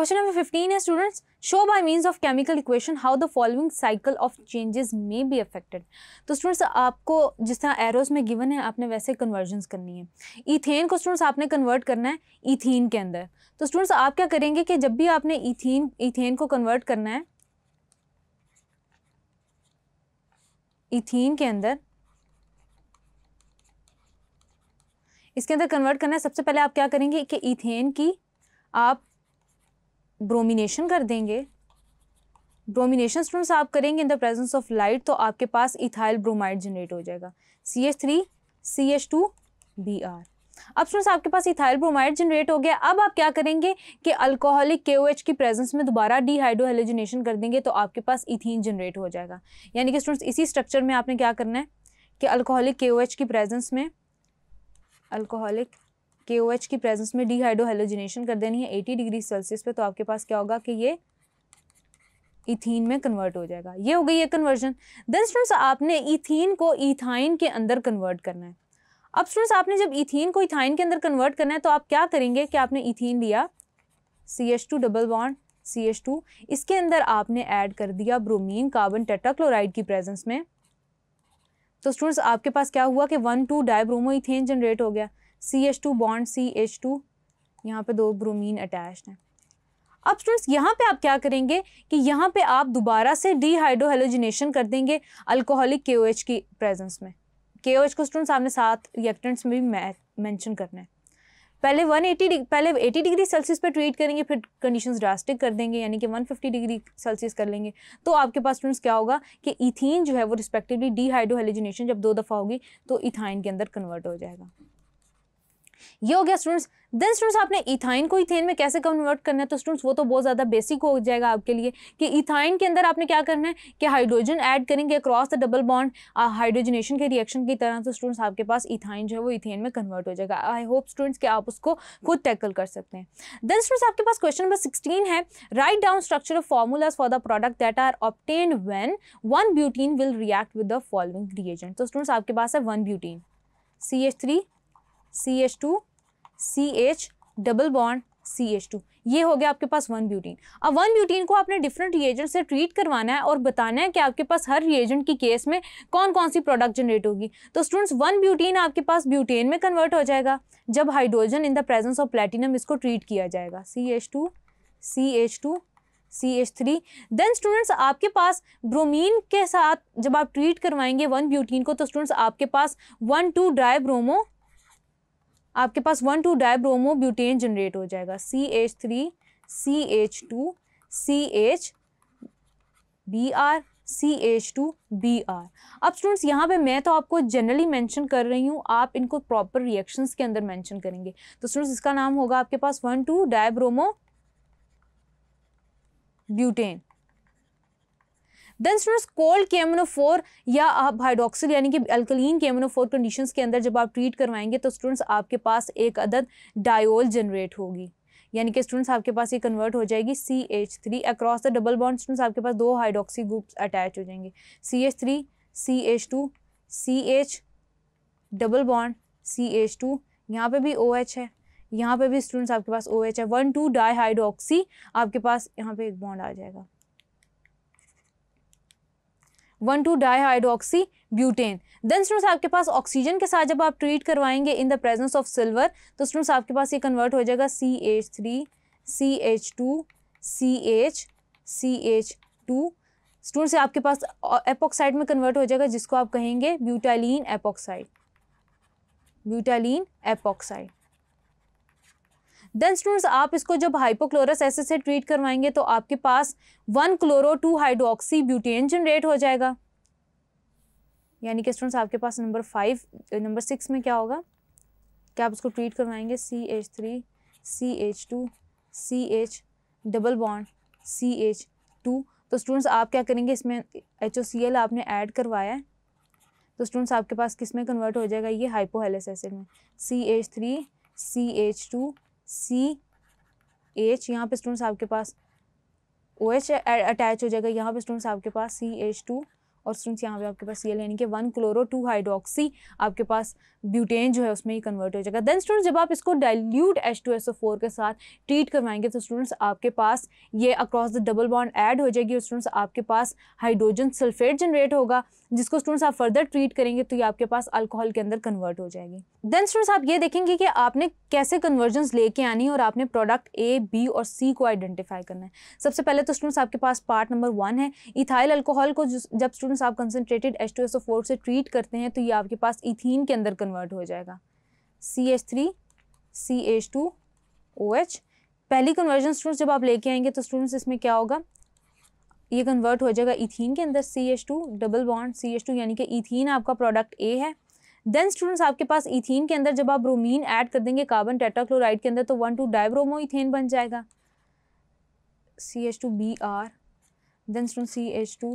Question number 15 है students show by means of chemical equation how the following cycle of changes may be affected तो students आपको जिस तरह arrows में given है आपने वैसे कन्वर्जन करनी है इथेन को स्टूडेंट्स आपने कन्वर्ट करना है इथीन के अंदर तो स्टूडेंट्स आप क्या करेंगे कि जब भी आपने इथीन इथेन को कन्वर्ट करना है इथीन के अंदर इसके अंदर कन्वर्ट करना है सबसे पहले आप क्या करेंगे कि इथेन की आप ब्रोमिनेशन कर देंगे ब्रोमिनेशन स्टूडेंट्स आप करेंगे in the presence of light तो आपके पास इथाइल ब्रोमाइड जनरेट हो जाएगा C H three C H two B R अब स्टूडेंट्स आपके पास इथाइल ब्रोमाइड जनरेट हो गया अब आप क्या करेंगे कि अल्कोहलिक के ओ एच की प्रेजेंस में दोबारा डिहाइड्रोहेलोजिनेशन कर देंगे तो आपके पास इथीन जनरेट हो जाएगा यानी कि स्टूडेंट्स इसी स्ट्रक्चर में आपने क्या करना है कि अल्कोहलिक के ओ एच की प्रेजेंस में अल्कोहलिक के ओ एच की प्रेजेंस में डिहाइड्रोहेलोजिनेशन कर देनी है एटी डिग्री सेल्सियस पे तो आपके पास क्या होगा कि ये इथीन में कन्वर्ट हो जाएगा ये हो गई है कन्वर्जन देन स्टूडेंट्स आपने इथीन को इथाइन के अंदर कन्वर्ट करना है अब स्टूडेंट्स आपने जब इथीन को इथाइन के अंदर कन्वर्ट करना है तो आप क्या करेंगे कि आपने इथीन लिया C H two double bond C H two इसके अंदर आपने ऐड कर दिया ब्रोमीन कार्बन टेटाक्लोराइड की प्रेजेंस में तो स्टूडेंट्स आपके पास क्या हुआ कि one two dibromo ethane generate हो गया C H two bond C H two यहाँ पर दो ब्रोमीन अटैच्ड हैं अब स्टूडेंट्स यहाँ पे आप क्या करेंगे कि यहाँ पे आप दोबारा से डीहाइड्रोहेलोजिनेशन कर देंगे अल्कोहलिक के एच की प्रेजेंस में के एच को स्टूडेंट्स आपने सात रिएक्टेंट्स में भी मेंशन करना है पहले 180 पहले 80 डिग्री सेल्सियस पे ट्रीट करेंगे फिर कंडीशंस ड्रास्टिक कर देंगे यानी कि 150 डिग्री सेल्सियस कर लेंगे तो आपके पास स्टूडेंट्स क्या होगा कि इथीन जो है वो रिस्पेक्टिवली डीहाइड्रोहेलोजिनेशन जब दो दफ़ा होगी तो इथाइन के अंदर कन्वर्ट हो जाएगा ये हो गया स्टूडेंट्स देन स्टूडेंट्स आपने इथाइन को इथेन में कैसे कन्वर्ट करना है तो स्टूडेंट्स वो तो बहुत ज़्यादा बेसिक हो जाएगा आपके लिए कि इथाइन के अंदर आपने क्या करना है कि हाइड्रोजन ऐड करेंगे cross the double bond hydrogenation के रिएक्शन की तरह तो स्टूडेंट्स आपके पास इथाइन जो है वो इथेन में कन्वर्ट हो जाएगा आई होप स्टूडेंट्स कि आप उसको खुद टैकल कर सकते हैं देन स्टूडेंट्स आपके पास क्वेश्चन नंबर सिक्सटीन है write down structure of formulas for the product that are obtain when one butene will react with the following reagent तो स्टूडेंट्स आपके पास है one butene C H three C H two C H double bond C H two ये हो गया आपके पास one butene अब वन ब्यूटीन को आपने डिफरेंट रिएजेंट से ट्रीट करवाना है और बताना है कि आपके पास हर रिएजेंट की केस में कौन कौन सी प्रोडक्ट जनरेट होगी तो स्टूडेंट्स वन ब्यूटीन आपके पास ब्यूटेन में कन्वर्ट हो जाएगा जब hydrogen in the presence of platinum इसको ट्रीट किया जाएगा C H two C H two C H three then students आपके पास ब्रोमीन के साथ जब आप ट्रीट करवाएंगे वन ब्यूटीन को तो स्टूडेंट्स आपके पास वन टू ड्राई ब्रोमो आपके पास one two dibromo butane generate हो जाएगा C H three C H two C H B R C H two B R अब स्टूडेंट्स यहाँ पे मैं तो आपको जनरली मेंशन कर रही हूँ आप इनको प्रॉपर रिएक्शंस के अंदर मेंशन करेंगे तो स्टूडेंट्स इसका नाम होगा आपके पास one two dibromo butane then students cold केमनोफोर या आप हाइड्रोक्सिल यानी कि अल्कलीन केमनोफोर कंडीशन के अंदर जब आप ट्रीट करवाएंगे तो स्टूडेंट्स आपके पास एक अदद डायोल जनरेट होगी यानी कि स्टूडेंट्स आपके पास ये कन्वर्ट हो जाएगी C H three across the double bond students आपके पास दो हाइड्रोक्सी ग्रुप्स अटैच हो जाएंगे C H three C H two C H double bond C H two यहाँ पे भी ओ OH एच है यहाँ पे भी स्टूडेंट्स आपके पास ओ OH एच है वन टू डाई हाइड्रोक्सी आपके पास यहाँ पे एक बॉन्ड आ जाएगा one two dihydroxy butane then students आपके पास ऑक्सीजन के साथ जब आप ट्रीट करवाएंगे in the presence of silver तो स्टूडेंट्स आपके पास ये कन्वर्ट हो जाएगा C H three C H two C H C H two students आपके पास एपोक्साइड में कन्वर्ट हो जाएगा जिसको आप कहेंगे butylene epoxide butylene epoxide then students आप इसको जब हाइपोक्लोरस एसिड से ट्रीट करवाएंगे तो आपके पास one chloro two hydroxy butane generate हो जाएगा यानी कि स्टूडेंट्स आपके पास नंबर फाइव नंबर सिक्स में क्या होगा क्या आप इसको ट्रीट करवाएंगे C H three C H two C H double bond C H two तो स्टूडेंट्स आप क्या करेंगे इसमें एच ओ सी एल आपने ऐड करवाया है तो स्टूडेंट्स आपके पास किस में कन्वर्ट हो जाएगा ये हाइपोहेलस एसिड में C H three C H two C H यहाँ पे स्टूडेंट्स आपके पास ओ एच अटैच हो जाएगा यहाँ पे स्टूडेंट्स आपके पास सी एच टू और स्टूडेंट्स यहाँ पे आपके पास एल यानी कि वन क्लोरो टू हाइड्रोक्सी आपके पास ब्यूटेन जो है उसमें ही कन्वर्ट हो जाएगा देन स्टूडेंट्स जब आप इसको dilute H two S O four के साथ ट्रीट करवाएंगे तो स्टूडेंट्स आपके पास ये across the double bond add हो जाएगी और स्टूडेंट्स आपके पास हाइड्रोजन सल्फेट जनरेट होगा जिसको स्टूडेंट्स आप फर्दर ट्रीट करेंगे तो ये आपके पास अल्कोहल के अंदर कन्वर्ट हो जाएगी देन स्टूडेंट्स आप ये देखेंगे कि आपने कैसे कन्वर्जन लेके आनी है और आपने प्रोडक्ट ए बी और सी को आइडेंटिफाई करना है सबसे पहले तो स्टूडेंट्स आपके पास पार्ट नंबर वन है इथाइल अल्कोहल को जब स्टूडेंट स्टूडेंट्स आप concentrated H two S O four से ट्रीट करते हैं तो ये आपके पास इथीन के अंदर कन्वर्ट हो जाएगा C H three C H two O H पहली कन्वर्जन स्टूडेंट्स जब आप लेके आएंगे तो स्टूडेंट्स इसमें क्या होगा ये कन्वर्ट हो जाएगा इथीन के अंदर C H two double bond C H two यानी कि इथीन आपका प्रोडक्ट ए है देन स्टूडेंट्स आपके पास इथीन के अंदर जब आप ब्रोमीन ऐड कर देंगे कार्बन टेटाक्लोराइड के अंदर तो वन टू डाइब्रोमो इथेन बन जाएगा C H two B R then student C H two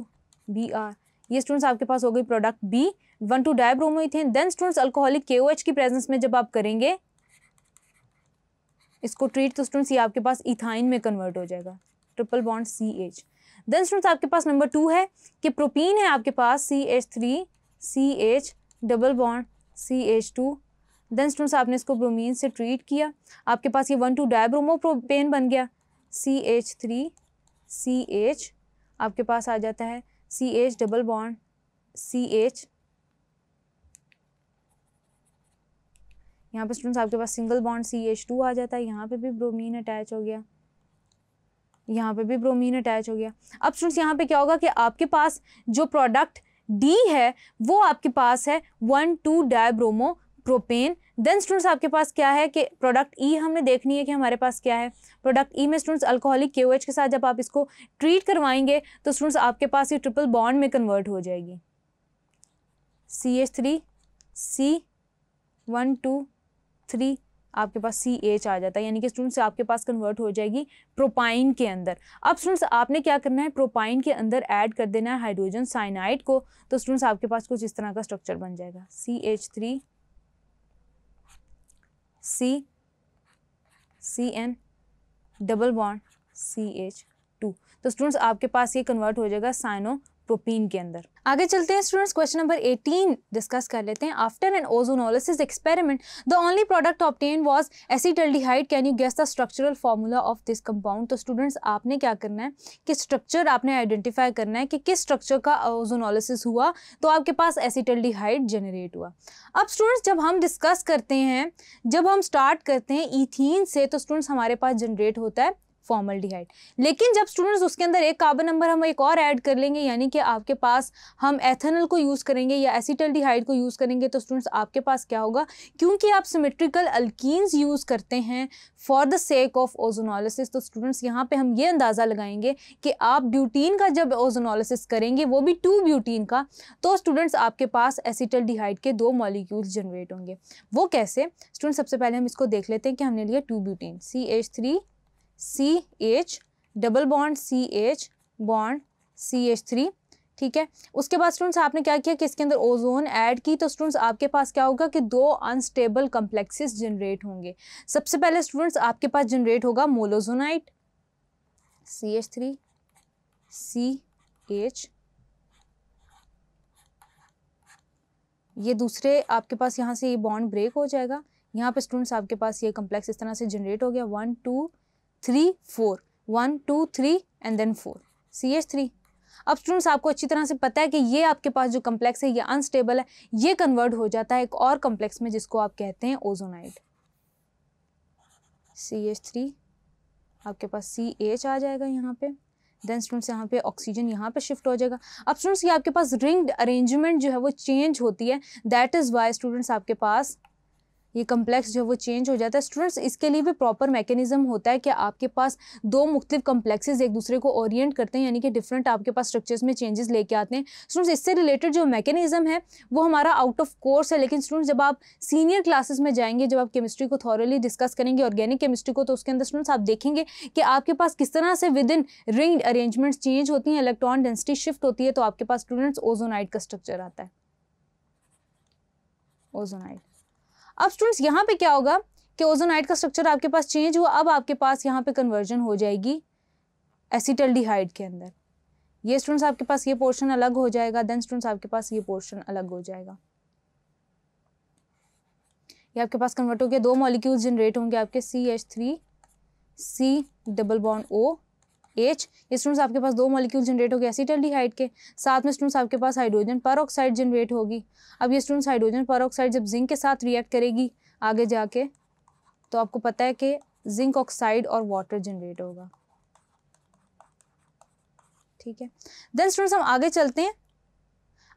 B R ये स्टूडेंट्स आपके पास हो गई product B one two ethane then students alcoholic के की प्रेजेंस में जब आप करेंगे इसको ट्रीट तो स्टूडेंट्स ये आपके पास इथाइन में कन्वर्ट हो जाएगा triple bond C H then students आपके पास नंबर टू है कि प्रोपीन है आपके पास C H three C H double bond C H two then students आपने इसको ब्रोमीन से ट्रीट किया आपके पास ये वन टू प्रोपेन बन गया C H three C H आपके पास आ जाता है C H double bond C H यहाँ पे स्टूडेंट्स आपके पास single bond C H two आ जाता है यहाँ पे भी ब्रोमीन अटैच हो गया यहाँ पे भी ब्रोमीन अटैच हो गया अब स्टूडेंट्स यहाँ पे क्या होगा कि आपके पास जो प्रोडक्ट डी है वो आपके पास है one two dibromo propane then students आपके पास क्या है कि प्रोडक्ट ई e हमने देखनी है कि हमारे पास क्या है प्रोडक्ट ई e में स्टूडेंट्स अल्कोहलिक के के साथ जब आप इसको ट्रीट करवाएंगे तो स्टूडेंट्स आपके पास ये ट्रिपल बॉन्ड में कन्वर्ट हो जाएगी C H three C one two three आपके पास सी एच आ जाता है यानी कि स्टूडेंट्स आपके पास कन्वर्ट हो जाएगी प्रोपाइन के अंदर अब स्टूडेंट्स आपने क्या करना है प्रोपाइन के अंदर ऐड कर देना है हाइड्रोजन साइनाइड को तो स्टूडेंट्स आपके पास कुछ इस तरह का स्ट्रक्चर बन जाएगा C H three C, CN, double bond CH two तो स्टूडेंट्स आपके पास ये कन्वर्ट हो जाएगा साइनो प्रोपीन के अंदर आगे चलते हैं स्टूडेंट्स क्वेश्चन नंबर 18 डिस्कस कर लेते हैं after an ozonolysis experiment the only product obtain was acetaldehyde can you guess the structural formula of this compound तो स्टूडेंट्स आपने क्या करना है कि स्ट्रक्चर आपने आइडेंटिफाई करना है कि किस स्ट्रक्चर का ओजोनोलिसिस हुआ तो आपके पास एसिटल्डिहाइड जनरेट हुआ अब स्टूडेंट्स जब हम डिस्कस करते हैं जब हम स्टार्ट करते हैं ईथीन से तो स्टूडेंट्स हमारे पास जनरेट होता है फॉर्मल्डिहाइड लेकिन जब स्टूडेंट्स उसके अंदर एक कार्बन नंबर हम एक और ऐड कर लेंगे यानी कि आपके पास हम एथेनल को यूज़ करेंगे या एसिटल्डिहाइड को यूज़ करेंगे तो स्टूडेंट्स आपके पास क्या होगा क्योंकि आप सिमेट्रिकल अल्कीन्स यूज़ करते हैं for the sake of ozonolysis तो स्टूडेंट्स यहाँ पर हम ये अंदाज़ा लगाएंगे कि आप ब्यूटीन का जब ओजोनोलिसिस करेंगे वो भी टू ब्यूटीन का तो स्टूडेंट्स आपके पास एसिटल्डिहाइड के दो मॉलिक्यूल्स जनरेट होंगे वो कैसे स्टूडेंट्स सबसे पहले हम इसको देख लेते हैं कि हमने लिया two butene C H three C H double bond C H bond C H three ठीक है उसके बाद स्टूडेंट्स आपने क्या किया कि इसके अंदर ओजोन ऐड की तो स्टूडेंट्स आपके पास क्या होगा कि दो अनस्टेबल कम्प्लेक्सेस जनरेट होंगे सबसे पहले स्टूडेंट्स आपके पास जनरेट होगा molozonide C H three C H ये दूसरे आपके पास यहाँ से ये बॉन्ड ब्रेक हो जाएगा यहाँ पे स्टूडेंट्स आपके पास ये कम्प्लेक्स इस तरह से जनरेट हो गया one two three four one two three and then four C H three अब स्टूडेंट्स आपको अच्छी तरह से पता है कि ये आपके पास जो कम्प्लेक्स है ये अनस्टेबल है ये कन्वर्ट हो जाता है एक और कम्प्लेक्स में जिसको आप कहते हैं ओजोनाइट सी एच थ्री आपके पास सी एच आ जाएगा यहाँ पे देन स्टूडेंट्स यहाँ पे ऑक्सीजन यहाँ पे शिफ्ट हो जाएगा अब स्टूडेंट्स ये आपके पास रिंग्ड अरेंजमेंट जो है वो चेंज होती है दैट इज़ वाई स्टूडेंट्स आपके पास ये कम्प्लेक्स जो है वो चेंज हो जाता है स्टूडेंट्स इसके लिए भी प्रॉपर मैकेनिज्म होता है कि आपके पास दो मुख्तलिफ कम्प्लेक्सेज एक दूसरे को ओरिएंट करते हैं यानी कि डिफरेंट आपके पास स्ट्रक्चर्स में चेंजेस लेके आते हैं स्टूडेंट्स इससे रिलेटेड जो मैकेनिज्म है वो हमारा आउट ऑफ कोर्स है लेकिन स्टूडेंट्स जब आप सीनियर क्लासेस में जाएंगे जब आप केमिस्ट्री को थॉरली डिस्कस करेंगे ऑर्गेनिक केमिस्ट्री को तो उसके अंदर स्टूडेंट्स आप देखेंगे कि आपके पास किस तरह से within ring arrangements change होती हैं इलेक्ट्रॉन डेंसिटी शिफ्ट होती है तो आपके पास स्टूडेंट्स ओजोनाइट का स्ट्रक्चर आता है ओजोनाइट अब स्टूडेंट्स यहाँ पे क्या होगा कि ओजोनाइट का स्ट्रक्चर आपके पास चेंज हुआ अब आपके पास यहाँ पे कन्वर्जन हो जाएगी एसिटल्डिहाइड के अंदर ये स्टूडेंट्स आपके पास ये पोर्शन अलग हो जाएगा देन स्टूडेंट्स आपके पास ये पोर्शन अलग हो जाएगा ये आपके पास कन्वर्ट हो गया दो मॉलिक्यूल्स जनरेट होंगे आपके C H three C double bond O H students आपके पास दो मॉलिक्यूल जनरेट हो गए एसिटल के साथ में स्टूडेंट्स आपके पास हाइड्रोजन पर जनरेट होगी अब ये स्टूडेंट्स हाइड्रोजन पर जब जिंक के साथ रिएक्ट करेगी आगे जाके तो आपको पता है कि जिंक ऑक्साइड और वाटर जनरेट होगा ठीक है देन स्टूडेंट्स हम आगे चलते हैं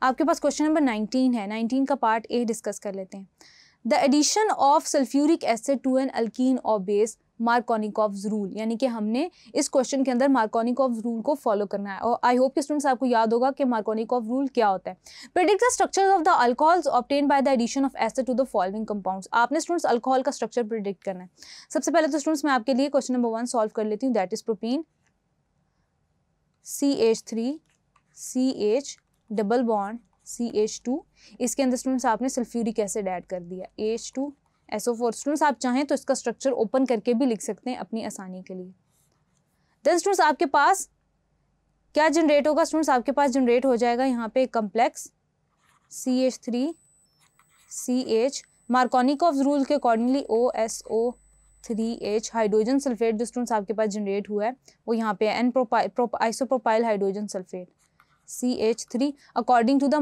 आपके पास क्वेश्चन नंबर नाइनटीन है नाइनटीन का पार्ट ए डिस्कस कर लेते हैं the addition of sulphuric acid to an alkene और बेस मार्कोनिकॉफ रूल यानी कि हमने इस क्वेश्चन के अंदर मार्कोनिकॉफ रूल को फॉलो करना है और आई होप कि स्टूडेंट्स आपको याद होगा कि मार्कोनिकॉफ रूल क्या होता है predict the structure of the alcohols obtained by the addition of acid to the following compounds आपने स्टूडेंट्स अल्कोहल का स्ट्रक्चर प्रिडिक्ट करना है सबसे पहले तो स्टूडेंट्स मैं आपके लिए क्वेश्चन नंबर वन सॉल्व कर लेती हूँ that is propene C H three C H double bond C H two इसके अंदर स्टूडेंट्स आपने सल्फ्यूरिक एसिड ऐड कर दिया H two S O four students आप चाहें तो इसका स्ट्रक्चर ओपन करके भी लिख सकते हैं अपनी आसानी के लिए देन स्टूडेंट्स आपके पास क्या जनरेट होगा स्टूडेंट्स आपके पास जनरेट हो जाएगा यहाँ पे complex C H three C H Markovnikov rule के accordingly O S O three H hydrogen sulphate जो स्टूडेंट्स आपके पास जनरेट हुआ है वो यहाँ पे N propyl isopropyl hydrogen sulphate C H three according to the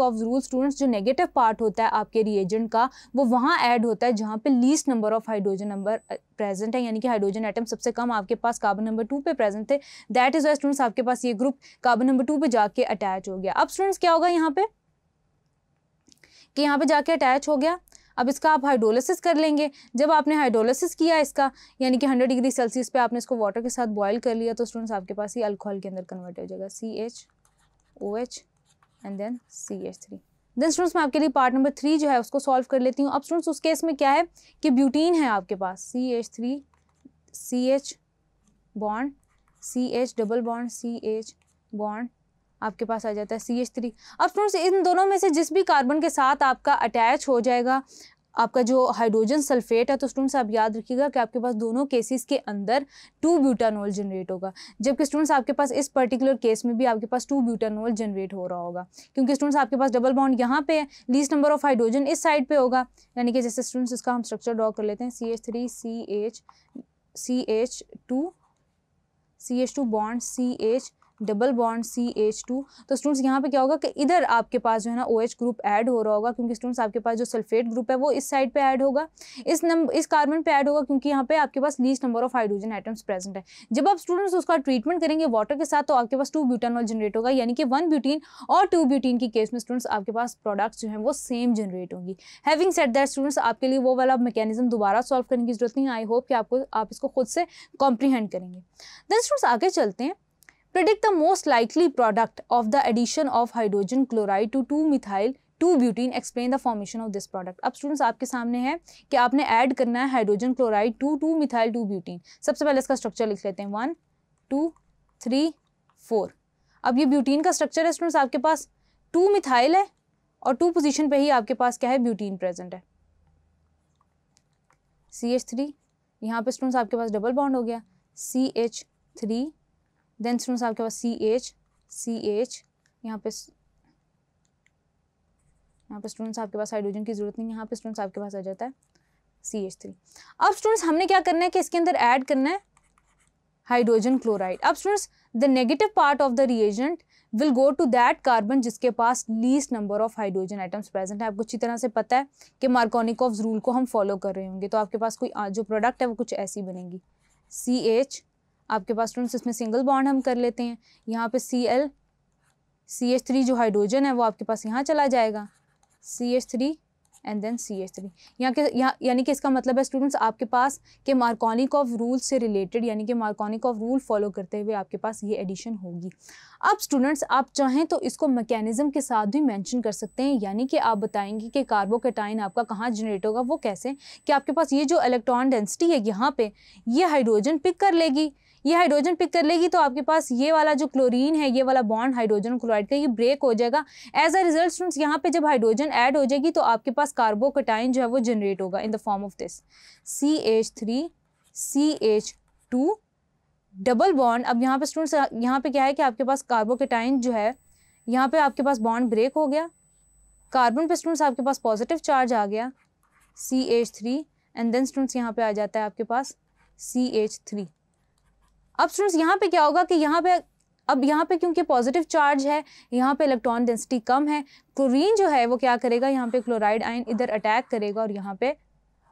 of rule students जो नेगेटिव पार्ट होता है आपके रिएजेंट का वो वहाँ ऐड होता है जहाँ पे least number of hydrogen number present है यानी कि हाइड्रोजन आइटम सबसे कम आपके पास कार्बन नंबर टू पे प्रेजेंट थे दैट इज़ वाई स्टूडेंट्स आपके पास ये ग्रुप कार्बन नंबर टू पे जाके अटैच हो गया अब स्टूडेंट्स क्या होगा यहाँ पे कि यहाँ पे जाके अटैच हो गया अब इसका आप हाइड्रोलिसिस कर लेंगे जब आपने हाइड्रोलिसिस किया इसका यानी कि 100 डिग्री सेल्सियस पे आपने इसको वाटर के साथ बॉईल कर लिया तो स्टूडेंट्स आपके पास ये अल्कोहल के अंदर कन्वर्ट हो जाएगा C H OH and then CH3 then students मैं आपके लिए पार्ट नंबर थ्री जो है उसको सॉल्व कर लेती हूँ अब स्टूडेंट्स उस केस में क्या है कि ब्यूटीन है आपके पास C H three C H bond C H double bond C H bond आपके पास आ जाता है सी एच थ्री अब स्टूडेंट्स इन दोनों में से जिस भी कार्बन के साथ आपका अटैच हो जाएगा आपका जो हाइड्रोजन सल्फेट है तो स्टूडेंट्स आप याद रखिएगा कि आपके पास दोनों केसेस के अंदर टू ब्यूटानोल जनरेट होगा जबकि स्टूडेंट्स आपके पास इस पर्टिकुलर केस में भी आपके पास टू ब्यूटानोल जनरेट हो रहा होगा क्योंकि स्टूडेंट्स आपके पास डबल बॉन्ड यहाँ पे है लीज नंबर ऑफ हाइड्रोजन इस साइड पर होगा यानी कि जैसे स्टूडेंट्स इसका हम स्ट्रक्चर ड्रॉ कर लेते हैं C H three C H C H two C H two bond C H double bond C H two तो स्टूडेंट्स यहाँ पे क्या होगा कि इधर आपके पास जो है ना ओ एच ग्रुप ऐड हो रहा होगा क्योंकि स्टूडेंट्स आपके पास जो सल्फेट ग्रुप है वो इस साइड पे ऐड होगा इस नंबर इस कार्बन पे ऐड होगा क्योंकि यहाँ पे आपके पास least number of hydrogen atoms present है जब आप स्टूडेंट्स उसका ट्रीटमेंट करेंगे वाटर के साथ तो आपके पास टू ब्यूटानॉल जनरेट होगा यानी कि वन ब्यूटीन और टू ब्यूटीन की केस में स्टूडेंट्स आपके पास प्रोडक्ट्स जो है वो सेम जनरेट होंगी हैविंग सेट दैट स्टूडेंट्स आपके लिए वो वाला मैकेनिज्म दोबारा सॉल्व करने की जरूरत नहीं आई होप कि आपको आप इसको खुद से कॉम्प्रीहेंड करेंगे देन स्टूडेंट्स आगे चलते हैं predict the most likely product of the addition of hydrogen chloride to 2-methyl two butene explain the formation of this product अब स्टूडेंट्स आपके सामने है कि आपने ऐड करना है hydrogen chloride to two methyl two butene सबसे पहले इसका स्ट्रक्चर लिख लेते हैं वन टू थ्री फोर अब ये ब्यूटीन का स्ट्रक्चर है स्टूडेंट्स आपके पास टू मिथाइल है और टू पोजिशन पर ही आपके पास क्या है ब्यूटीन प्रेजेंट है सी एच थ्री यहाँ पे स्टूडेंट्स आपके पास डबल बॉन्ड हो गया C H three then students आपके पास सी एच सी एच यहाँ पे यहाँ पे स्टूडेंट्स आपके पास हाइड्रोजन की जरूरत नहीं यहाँ पे स्टूडेंट्स आपके पास आ जाता है सी एच थ्री अब स्टूडेंट्स हमने क्या करना है कि इसके अंदर ऐड करना है हाइड्रोजन क्लोराइड अब students the negative part of the reagent will go to that carbon जिसके पास least number of hydrogen atoms present है आपको अच्छी तरह से पता है कि ऑफ रूल को हम फॉलो कर रहे होंगे तो आपके पास कोई जो प्रोडक्ट है वो कुछ ऐसी बनेगी सी एच आपके पास स्टूडेंट्स इसमें सिंगल बॉन्ड हम कर लेते हैं यहाँ पे C L C H three जो हाइड्रोजन है वो आपके पास यहाँ चला जाएगा C H three and then C H three यहाँ के यहाँ यानी कि इसका मतलब है स्टूडेंट्स आपके पास के मार्कोनिक ऑफ रूल से रिलेटेड यानी कि मार्कोनिक ऑफ रूल फॉलो करते हुए आपके पास ये एडिशन होगी अब स्टूडेंट्स आप चाहें तो इसको मैकेनिज्म के साथ भी मेंशन कर सकते हैं यानी कि आप बताएंगे कि कार्बोकेटाइन आपका कहाँ जनरेट होगा वो कैसे कि आपके पास ये जो इलेक्ट्रॉन डेंसिटी है यहाँ पर ये हाइड्रोजन पिक कर लेगी ये हाइड्रोजन पिक कर लेगी तो आपके पास ये वाला जो क्लोरीन है ये वाला बॉन्ड हाइड्रोजन क्लोराइड का ये ब्रेक हो जाएगा एज अ रिजल्ट स्टूडेंट्स यहाँ पे जब हाइड्रोजन ऐड हो जाएगी तो आपके पास कार्बोकटाइन जो है वो जनरेट होगा in the form of this C H three C H two double bond अब यहाँ पे स्टूडेंट्स यहाँ पे क्या है कि आपके पास कार्बोकटाइन जो है यहाँ पे आपके पास बॉन्ड ब्रेक हो गया कार्बन पे स्टूडेंट्स आपके पास पॉजिटिव चार्ज आ गया C H three and then students यहाँ पे आ जाता है आपके पास सी एच थ्री अब स्टूडेंट्स यहाँ पे क्या होगा कि यहाँ पे अब यहाँ पे क्योंकि पॉजिटिव चार्ज है यहाँ पे इलेक्ट्रॉन डेंसिटी कम है क्लोरीन जो है वो क्या करेगा यहाँ पे क्लोराइड आयन इधर अटैक करेगा और यहाँ पे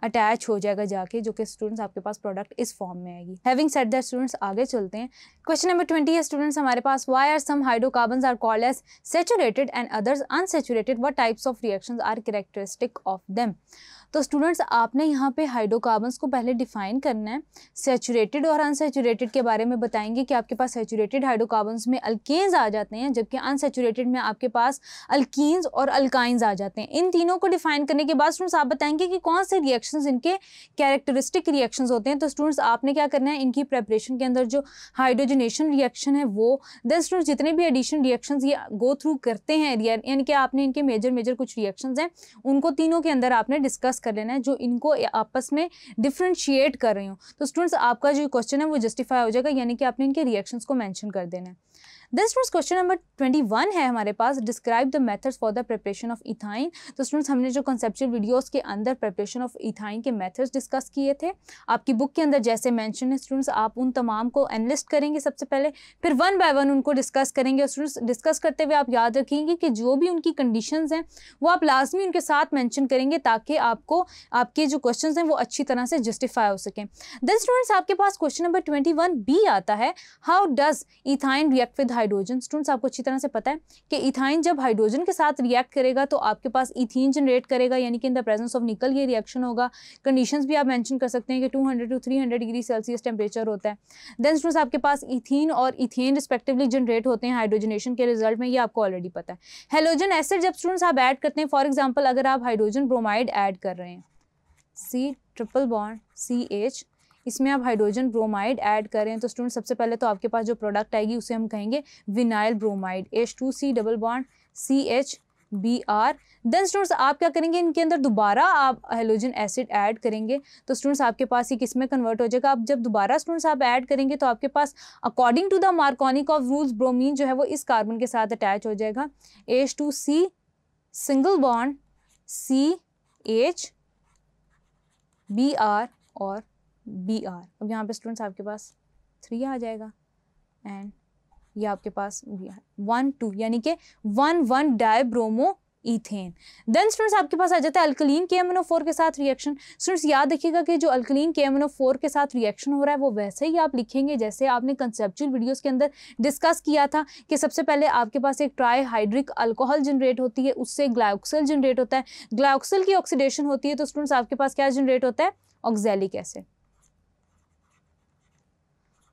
अटैच हो जाएगा जाके जो कि स्टूडेंट्स आपके पास प्रोडक्ट इस फॉर्म में आएगी हैविंग सेट दैट स्टूडेंट्स आगे चलते हैं क्वेश्चन नंबर ट्वेंटी है स्टूडेंट्स हमारे पास why are some hydrocarbons are called as saturated and others unsaturated what types of reaction are characteristic of them तो स्टूडेंट्स आपने यहाँ पे हाइड्रोकार्बन्स को पहले डिफाइन करना है सेचूरेटेड और अनसेचूरेटेड के बारे में बताएंगे कि आपके पास सेचूरेटेड हाइड्रोकार्बन्स में अल्केन्स आ जाते हैं जबकि अनसेचूरेटेड में आपके पास अल्कीन्स और अल्काइंस आ जाते हैं इन तीनों को डिफाइन करने के बाद स्टूडेंट्स आप बताएंगे कि कौन से रिएक्शन इनके कैरेक्टरिस्टिक रिएक्शंस होते हैं तो स्टूडेंट्स आपने क्या करना है इनकी प्रेपरेशन के अंदर जो हाइड्रोजनेशन रिएक्शन है वो दैन स्टूडेंट्स जितने भी एडिशन रिएक्शंस ये गो थ्रू करते हैं यानी कि आपने इनके मेजर मेजर कुछ रिएक्शन हैं उनको तीनों के अंदर आपने डिस्कस कर लेना है जो इनको आपस में डिफ्रेंशिएट कर रही हूँ तो स्टूडेंट्स आपका जो क्वेश्चन है वो जस्टिफाई हो जाएगा यानी कि आपने इनके रिएक्शंस को मैंशन कर देना है दिस स्टूडेंट्स क्वेश्चन नंबर 21 है हमारे पास describe the methods for the preparation of ethyne तो स्टूडेंट्स हमने जो कंसेप्चुअल वीडियोस के अंदर प्रिपरेशन ऑफ इथाइन के मेथड्स डिस्कस किए थे आपकी बुक के अंदर जैसे मैंशन है स्टूडेंट्स आप उन तमाम को एनलिस्ट करेंगे सबसे पहले फिर वन बाय वन उनको डिस्कस करेंगे और स्टूडेंट्स डिस्कस करते हुए आप याद रखेंगे कि जो भी उनकी कंडीशन हैं वो आप लाजमी उनके साथ मैंशन करेंगे ताकि आपको आपके जो क्वेश्चन हैं वो अच्छी तरह से जस्टिफाई हो सकें देन स्टूडेंट्स आपके पास क्वेश्चन नंबर ट्वेंटी बी आता है how does ethyne react with hydrogen students आपको अच्छी तरह से पता है कि इथाइन जब हाइड्रोजन के साथ रिएक्ट करेगा तो आपके पास इथीन जनरेट करेगा यानी कि इन द प्रेजेंस ऑफ निकल ये रिएक्शन होगा कंडीशंस भी आप मेंशन कर सकते हैं कि 200 टू 300 डिग्री सेल्सियस टेम्परेचर होता है देन स्टूडेंट्स आपके पास इथीन और इथेन रिस्पेक्टिवली जनरेट होते हैं हाइड्रोजनेशन के रिजल्ट में ये आपको ऑलरेडी पता है हेलोजन एसिड जब स्टूडेंट्स आप ऐड करते हैं फॉर एग्जाम्पल अगर आप हाइड्रोजन ब्रोमाइड ऐड कर रहे हैं C triple bond C H इसमें आप हाइड्रोजन ब्रोमाइड ऐड करें तो स्टूडेंट सबसे पहले तो आपके पास जो प्रोडक्ट आएगी उसे हम कहेंगे vinyl bromide H two C double bond C H B R then students आप क्या करेंगे इनके अंदर दोबारा आप हेलोजन एसिड ऐड करेंगे तो स्टूडेंट्स आपके पास ये किस में कन्वर्ट हो जाएगा आप जब दोबारा स्टूडेंट्स आप ऐड करेंगे तो आपके पास according to the Markovnikov rules bromine जो है वो इस कार्बन के साथ अटैच हो जाएगा H two C single bond C H B R और बी आर अब यहाँ पे स्टूडेंट्स आपके पास थ्री आ जाएगा एंड ये आपके पास बी आर वन टू यानी कि one one dibromo ethane then students आपके पास आ जाता है अल्कलीन के एमनो फोर के साथ रिएक्शन स्टूडेंट्स याद रखिएगा कि जो अल्कलीन के एमनो फोर के साथ रिएक्शन हो रहा है वो वैसे ही आप लिखेंगे जैसे आपने कंसेप्चुअल वीडियोस के अंदर डिस्कस किया था कि सबसे पहले आपके पास एक ट्राईहाइड्रिक अल्कोहल जनरेट होती है उससे ग्लाइक्सल जनरेट होता है ग्लाइक्सल की ऑक्सीडेशन होती है तो स्टूडेंट्स आपके पास क्या जनरेट होता है ऑक्जेलिक एसिड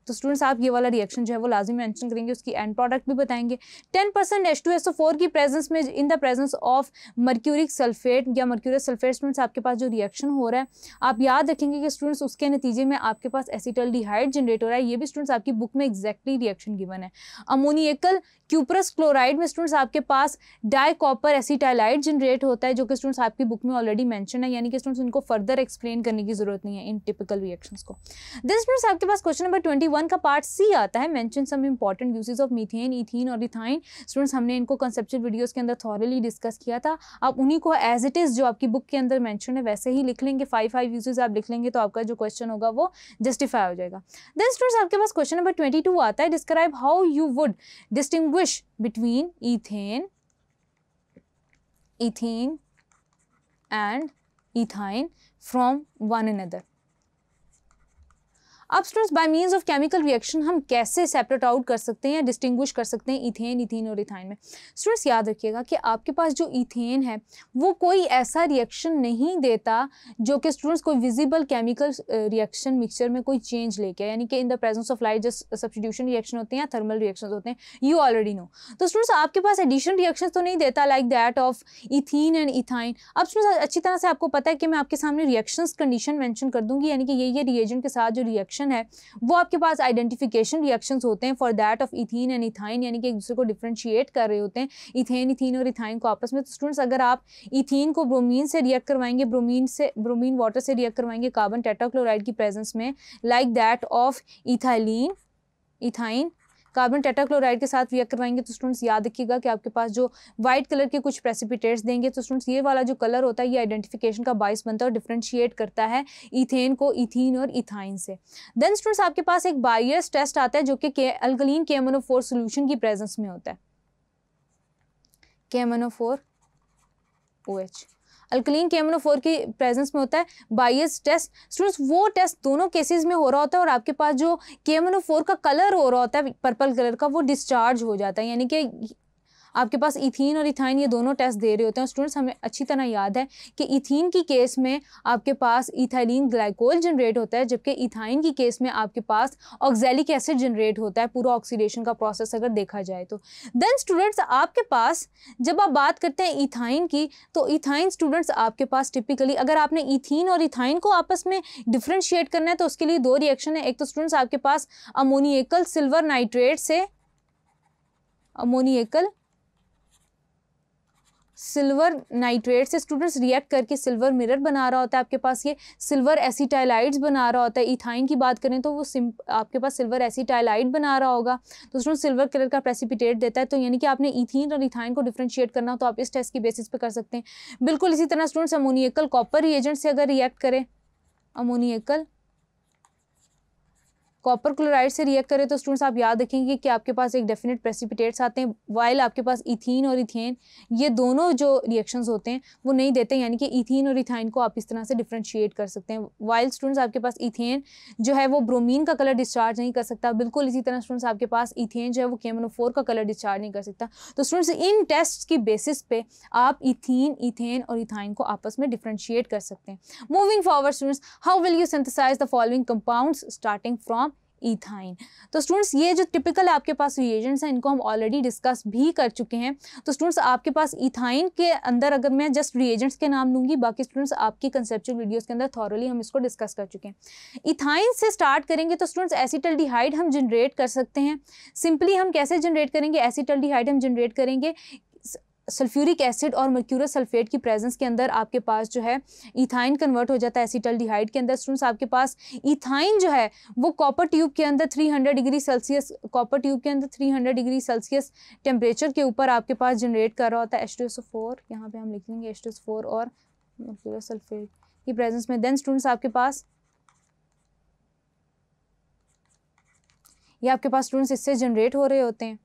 तो स्टूडेंट्स आप ये वाला रिएक्शन जो है वो लाजमी मैंशन करेंगे उसकी एंड प्रोडक्ट भी बताएंगे ten percent H two S O four की प्रेजेंस में in the presence of mercuric sulphate या मर्क्यूरिक सल्फेट स्टूडेंट्स आपके पास जो रिएक्शन हो रहा है आप याद रखेंगे कि स्टूडेंट्स उसके नतीजे में आपके पास एसिटल डिहाइड जनरेट हो रहा है ये भी स्टूडेंट्स आपकी बुक में एक्जैक्टली रिएक्शन गिवन है अमोनियकल क्यूपरस क्लोराइड में स्टूडेंट्स आपके पास डाई कॉपर एसिटाइलाइड जनरेट होता है जो कि स्टूडेंट्स आपकी बुक में ऑलरेडी मैंशन है यानी कि स्टूडेंट्स इनको फर्दर एक्सप्लेन करने की जरूरत नहीं है इन टिपिकल रिएक्शंस को दिस स्टूडेंट्स आपके पास क्वेश्चन नंबर ट्वेंटी वन का पार्ट सी आता है mention some important uses of methane ethene और इथाइन स्टूडेंट्स हमने इनको कंसेप्चुअल वीडियोज़ के अंदर थॉरली डिस्कस किया था आप उन्हीं को एज इट इज़ जो आपकी बुक के अंदर मैंशन है वैसे ही लिख लेंगे फाइव फाइव यूजेज आप लिख लेंगे तो आपका जो क्वेश्चन होगा वो जस्टिफाई हो जाएगा दिन स्टूडेंट्स आपके पास क्वेश्चन नंबर ट्वेंटी आता है describe how you would distinguish distinguish between ethane, ethene and ethyne from one another. अब students by means of chemical reaction हम कैसे सेपरेट आउट कर सकते हैं या डिस्टिंग्विश कर सकते हैं इथेन इथेन और इथाइन में स्टूडेंट्स याद रखिएगा कि आपके पास जो इथेन है वो कोई ऐसा रिएक्शन नहीं देता जो कि स्टूडेंट्स कोई विजिबल केमिकल रिएक्शन मिक्सचर में कोई चेंज लेके यानी कि in the presence of light just substitution reaction होते हैं या थर्मल रिएक्शन होते हैं यू ऑलरेडी नो तो स्टूडेंट्स आपके पास एडिशन रिएक्शन तो नहीं देता like that of ethene and ethyne अब स्टूडेंट्स अच्छी तरह से आपको पता है कि मैं आपके सामने रिएक्शन कंडीशन मैंशन कर दूँगी यानी कि ये ये रिएजेंट के साथ जो रिएक्शन रिएक्शन है वो आपके पास आइडेंटिफिकेशन रिएक्शंस होते हैं for that of ethene and ethyne यानी कि एक दूसरे को डिफ्रेंशिएट कर रहे होते हैं इथेन इथीन और इथाइन को आपस में तो स्टूडेंट्स अगर आप इथीन को ब्रोमीन से रिएक्ट करवाएंगे ब्रोमीन से ब्रोमीन वाटर से रिएक्ट करवाएंगे कार्बन टेटाक्लोराइड की प्रेजेंस में like that of ethylene ethyne carbon tetrachloride के साथ रिएक्ट करवाएंगे तो स्टूडेंट्स याद रखिएगा कि आपके पास जो व्हाइट कलर के कुछ प्रेसिपिटेट्स देंगे तो स्टूडेंट्स ये वाला जो कलर होता है ये आइडेंटिफिकेशन का बाइस बनता है और डिफ्रेंशिएट करता है इथेन को इथिन और इथाइन से देन स्टूडेंट्स आपके पास एक बायस टेस्ट आता है जो कि अल्कलीन केमोनोफोर सोल्यूशन की प्रेजेंस में होता है केमनोफोर ओ एच अल्कलीन के फोर की प्रेजेंस में होता है बाइस टेस्ट स्टूडेंट्स वो टेस्ट दोनों केसेस में हो रहा होता है और आपके पास जो के फोर का कलर हो रहा होता है पर्पल कलर का वो डिस्चार्ज हो जाता है यानी कि आपके पास इथीन और इथाइन ये दोनों टेस्ट दे रहे होते हैं स्टूडेंट्स हमें अच्छी तरह याद है कि इथीन की केस में आपके पास इथाइलिन ग्लाइकोल जनरेट होता है जबकि इथाइन की केस में आपके पास ऑक्जेलिक एसिड जनरेट होता है पूरा ऑक्सीडेशन का प्रोसेस अगर देखा जाए तो देन स्टूडेंट्स आपके पास जब आप बात करते हैं इथाइन की तो इथाइन स्टूडेंट्स आपके पास टिपिकली अगर आपने इथीन और इथाइन को आपस में डिफ्रेंशिएट करना है तो उसके लिए दो रिएक्शन है एक तो स्टूडेंट्स आपके पास अमोनिएकल सिल्वर नाइट्रेट से अमोनिएकल सिल्वर नाइट्रेट से स्टूडेंट्स रिएक्ट करके सिल्वर मिरर बना रहा होता है आपके पास ये सिल्वर एसीटाइलाइड्स बना रहा होता है इथाइन की बात करें तो वो आपके पास सिल्वर एसीटाइलाइड बना रहा होगा तो स्टूडेंट सिल्वर कलर का प्रेसिपिटेट देता है तो यानी कि आपने इथिन और इथाइन को डिफ्रेंशिएट करना हो तो आप इस टेस्ट की बेसिस पर कर सकते हैं बिल्कुल इसी तरह स्टूडेंट्स अमोनियकल कॉपर रिएजेंट से अगर रिएक्ट करें अमोनियकल कॉपर क्लोराइड से रिएक्ट करें तो स्टूडेंट्स आप याद रखेंगे कि आपके पास एक डेफिनेट प्रेसिपिटेट्स आते हैं वाइल आपके पास इथीन और इथेन ये दोनों जो रिएक्शंस होते हैं वो नहीं देते यानी कि इथीन और इथाइन को आप इस तरह से डिफ्रेंशिएट कर सकते हैं वाइल स्टूडेंट्स आपके पास इथेन जो है वो ब्रोमीन का कलर डिस्चार्ज नहीं कर सकता बिल्कुल इसी तरह स्टूडेंट्स आपके पास इथेन जो है वो केमनोफोर का कलर डिस्चार्ज नहीं कर सकता तो स्टूडेंट्स इन टेस्ट की बेसिस पे आप इथीन इथेन और इथाइन को आपस में डिफ्रेंशिएट कर सकते हैं moving forward students how will you synthesise the following compounds starting from ethyne तो स्टूडेंट्स ये जो टिपिकल आपके पास रिएजेंट्स हैं इनको हम ऑलरेडी डिस्कस भी कर चुके हैं तो स्टूडेंट्स आपके पास इथाइन के अंदर अगर मैं जस्ट रिएजेंट्स के नाम लूँगी बाकी स्टूडेंट्स आपकी कंसेप्चुअल वीडियोस के अंदर थॉरली हम इसको डिस्कस कर चुके हैं इथाइन से स्टार्ट करेंगे तो स्टूडेंट्स एसिटल हम जनरेट कर सकते हैं सिंपली हम कैसे जनरेट करेंगे एसिटल हम जनरेट करेंगे सल्फ्यूरिक एसिड और मर्क्यूरस सल्फेट की प्रेजेंस के अंदर आपके पास जो है इथाइन कन्वर्ट हो जाता है एसिटल डिहाइड के अंदर स्टूडेंट्स आपके पास इथाइन जो है वो कॉपर ट्यूब के अंदर 300 डिग्री सेल्सियस कॉपर ट्यूब के अंदर 300 डिग्री सेल्सियस टेम्परेचर के ऊपर आपके पास जनरेट कर रहा होता है एच एस फोर यहाँ पर हम लिख लेंगे एच एस फोर और मर्क्यूरस सल्फेट की प्रेजेंस में देन स्टूडेंट्स आपके पास ये आपके पास स्टूडेंट्स इससे जनरेट हो रहे होते हैं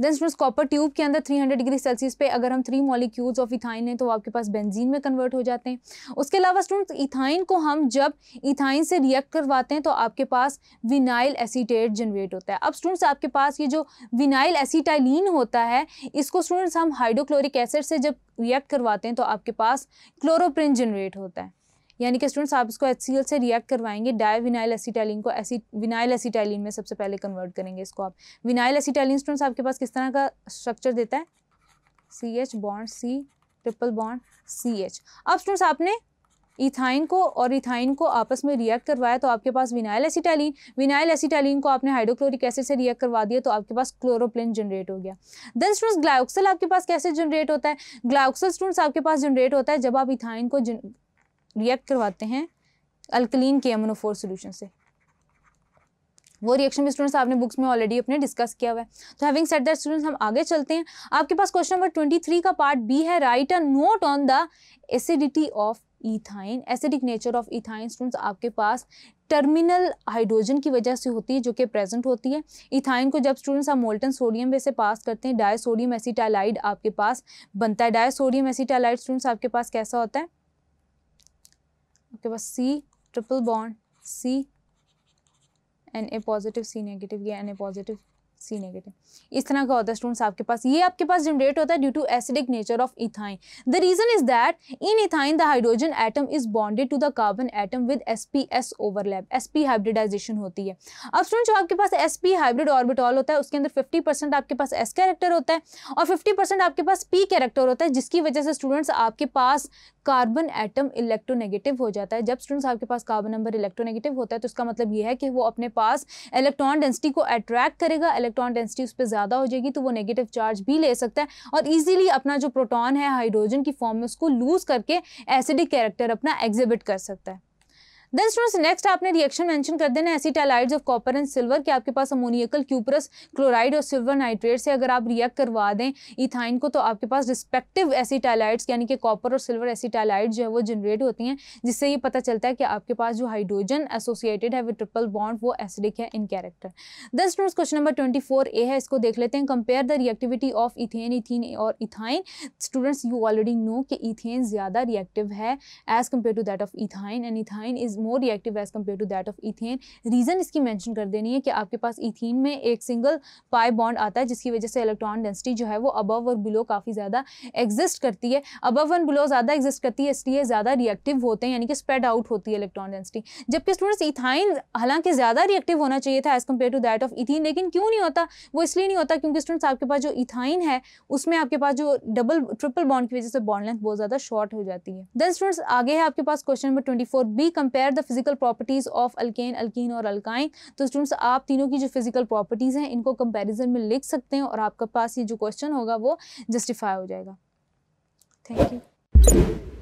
देन स्टूडेंट्स कॉपर ट्यूब के अंदर 300 डिग्री सेल्सियस पे अगर हम थ्री मॉलिक्यूल्स ऑफ इथाइन हैं तो आपके पास बेंजीन में कन्वर्ट हो जाते हैं उसके अलावा स्टूडेंट्स इथाइन को हम जब इथाइन से रिएक्ट करवाते हैं तो आपके पास विनाइल एसीटेट जनरेट होता है अब स्टूडेंट्स आपके पास ये जो विनाइल एसीटाइलिन होता है इसको स्टूडेंट्स हम हाइड्रोक्लोरिक एसिड से जब रिएक्ट करवाते हैं तो आपके पास क्लोरोप्रिन जनरेट होता है यानी कि स्टूडेंट्स आप इसको एच से रिएक्ट करवाएंगे डाई विनाइल एसीटैलिन को एसी विनाइल एसीटैलिन में सबसे पहले कन्वर्ट करेंगे इसको आप विनाइल एसीटैलिन स्टूडेंट्स आपके पास किस तरह का स्ट्रक्चर देता है C H bond C triple bond C H अब स्टूडेंट्स आपने इथाइन को और इथाइन को आपस में रिएक्ट करवाया तो आपके पास विनाइल एसिटाइलिन विनाइल एसिटाइलिन को आपने हाइड्रोक्लोरिक एसिड से रिएक्ट करवा दिया तो आपके पास क्लोरोप्लेन जनरेट हो गया देन स्टूडेंट्स ग्लायोक्सल आपके पास कैसे जनरेट होता है ग्लायोक्सल स्टूडेंट्स आपके पास जनरेट होता है जब आप इथाइन को रिएक्ट करवाते हैं अल्कलीन के एमोनोफोर सोल्यूशन से वो रिएक्शन भी स्टूडेंट्स आपने बुक्स में ऑलरेडी अपने डिस्कस किया हुआ है तो हैविंग सेट दैट स्टूडेंट्स हम आगे चलते हैं आपके पास क्वेश्चन नंबर ट्वेंटी थ्री का पार्ट बी है write a note on the acidity of ethyne acidic nature of ethyne students आपके पास टर्मिनल हाइड्रोजन की वजह से होती है जो कि प्रेजेंट होती है इथाइन को जब स्टूडेंट्स आप मोल्टन सोडियम में से पास करते हैं डायसोडियम एसिटालाइड आपके पास बनता है डायसोडियम एसिटालाइड स्टूडेंट्स आपके पास कैसा होता है आपके पास C triple bond C and a positive C negative ये and a positive C negative इस तरह का होता है स्टूडेंट्स आपके पास ये आपके पास जनरेट होता है due to acidic nature of ethyne the reason is that in ethyne the hydrogen atom is bonded to the carbon atom with S P S overlap S P hybridization होती है अब स्टूडेंट जो आपके पास S P hybrid orbital होता है उसके अंदर फिफ्टी परसेंट आपके पास एस कैरेक्टर होता है और फिफ्टी परसेंट आपके पास पी कैरेक्टर होता है जिसकी वजह से स्टूडेंट्स आपके पास कार्बन एटम इलेक्ट्रोनेगेटिव हो जाता है जब स्टूडेंट्स आपके पास कार्बन नंबर इलेक्ट्रोनेगेटिव होता है तो उसका मतलब यह है कि वो अपने पास इलेक्ट्रॉन डेंसिटी को अट्रैक्ट करेगा इलेक्ट्रॉन डेंसिटी उस पर ज़्यादा हो जाएगी तो वो नेगेटिव चार्ज भी ले सकता है और ईजिली अपना जो प्रोटॉन है हाइड्रोजन की फॉर्म में उसको लूज़ करके एसिडिक कैरेक्टर अपना एग्जिबिट कर सकता है देन स्टूडेंट्स नेक्स्ट आपने रिएक्शन मेंशन कर देना acetylides of copper and silver कि आपके पास अमोनियकल क्यूपरस क्लोराइड और सिल्वर नाइट्रेट से अगर आप रिएक्ट करवा दें इथाइन को तो आपके पास रिस्पेक्टिव एसिटालाइड्स यानी कि कॉपर और सिल्वर एसिटालाइड जो है वो जनरेट होती हैं जिससे ये पता चलता है कि आपके पास जो हाइड्रोजन एसोसिएटेड है विद ट्रिपल बॉन्ड वो एसिडिक है in character then students question number twenty four A है इसको देख लेते हैं compare the reactivity of ethane ethene और ethyne students you already know कि इथेन ज़्यादा रिएक्टिव है as compare to that of ethyne and ethyne is is more reactive as compare to that of ethane reason इसकी mention कर देनी है कि आपके पास इथेन में एक सिंगल पाई बॉन्ड आता है जिसकी वजह से इलेक्ट्रॉन डेंसिटी जो है वो अबव और बिलो काफ़ी ज़्यादा एग्जिस्ट करती है अबव एंड बिलो ज़्यादा एग्जिस्ट करती है इसलिए ज़्यादा रिएक्टिव होते हैं यानी कि स्प्रेड आउट होती है इलेक्ट्रॉन डेंसिटी जबकि स्टूडेंट्स इथाइन हालांकि ज़्यादा रिएक्टिव होना चाहिए था as compare to that of ethene लेकिन क्यों नहीं होता वो इसलिए नहीं होता क्योंकि स्टूडेंट्स आपके पास जो इथाइन है उसमें आपके पास जो डबल ट्रिपल बॉन्ड की वजह से बॉन्ड लेंथ बहुत ज़्यादा शॉर्ट हो जाती है देन स्टूडेंट्स आगे है आपके पास question number twenty B compare compare the physical properties of alkane alkene और अल्काइन तो स्टूडेंट्स आप तीनों की जो फिजिकल प्रॉपर्टीज़ हैं इनको कंपेरिजन में लिख सकते हैं और आपके पास ये जो क्वेश्चन होगा वो जस्टिफाई हो जाएगा थैंक यू